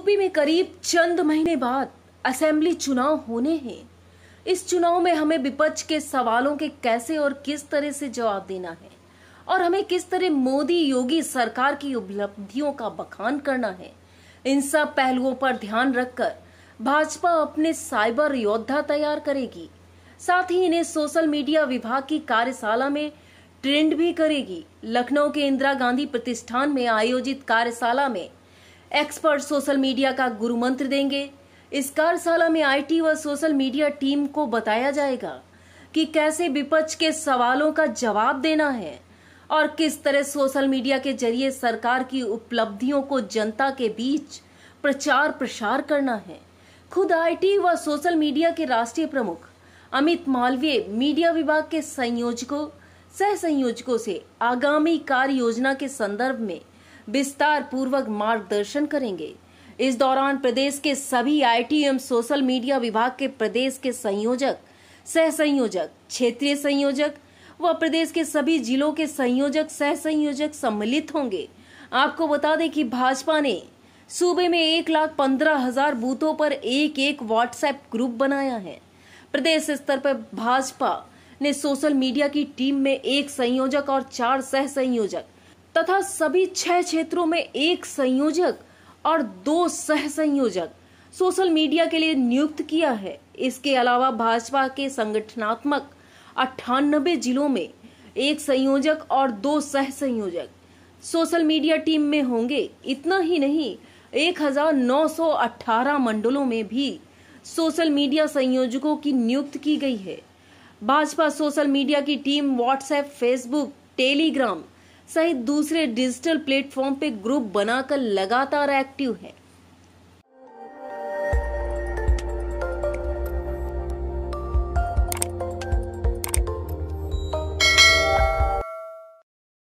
UP में करीब चंद महीने बाद असेंबली चुनाव होने हैं इस चुनाव में हमें विपक्ष के सवालों के कैसे और किस तरह से जवाब देना है और हमें किस तरह मोदी योगी सरकार की उपलब्धियों का बखान करना है इन सब पहलुओं पर ध्यान रखकर भाजपा अपने साइबर योद्धा तैयार करेगी साथ ही इन्हें सोशल मीडिया विभाग की कार्यशाला में ट्रेंड भी करेगी लखनऊ के इंदिरा गांधी प्रतिष्ठान में आयोजित कार्यशाला में एक्सपर्ट सोशल मीडिया का गुरु मंत्र देंगे इस कार्यशाला में आईटी व सोशल मीडिया टीम को बताया जाएगा कि कैसे विपक्ष के सवालों का जवाब देना है और किस तरह सोशल मीडिया के जरिए सरकार की उपलब्धियों को जनता के बीच प्रचार प्रसार करना है खुद आईटी व सोशल मीडिया के राष्ट्रीय प्रमुख अमित मालवीय मीडिया विभाग के संयोजकों सह संयोजकों से आगामी कार्य योजना के संदर्भ में विस्तार पूर्वक मार्गदर्शन करेंगे इस दौरान प्रदेश के सभी आईटी एवं सोशल मीडिया विभाग के प्रदेश के संयोजक सह संयोजक क्षेत्रीय संयोजक व प्रदेश के सभी जिलों के संयोजक सह संयोजक सम्मिलित होंगे आपको बता दें कि भाजपा ने सूबे में एक लाख पंद्रह हजार बूथों पर एक एक व्हाट्सएप ग्रुप बनाया है प्रदेश स्तर पर भाजपा ने सोशल मीडिया की टीम में एक संयोजक और चार सह संयोजक तथा सभी छह क्षेत्रों में एक संयोजक और दो सह संयोजक सोशल मीडिया के लिए नियुक्त किया है इसके अलावा भाजपा के संगठनात्मक अठानबे जिलों में एक संयोजक और दो सह संयोजक सोशल मीडिया टीम में होंगे इतना ही नहीं 1918 मंडलों में भी सोशल मीडिया संयोजकों की नियुक्त की गई है भाजपा सोशल मीडिया की टीम व्हाट्सएप फेसबुक टेलीग्राम सहित दूसरे डिजिटल प्लेटफॉर्म पे ग्रुप बनाकर लगातार एक्टिव है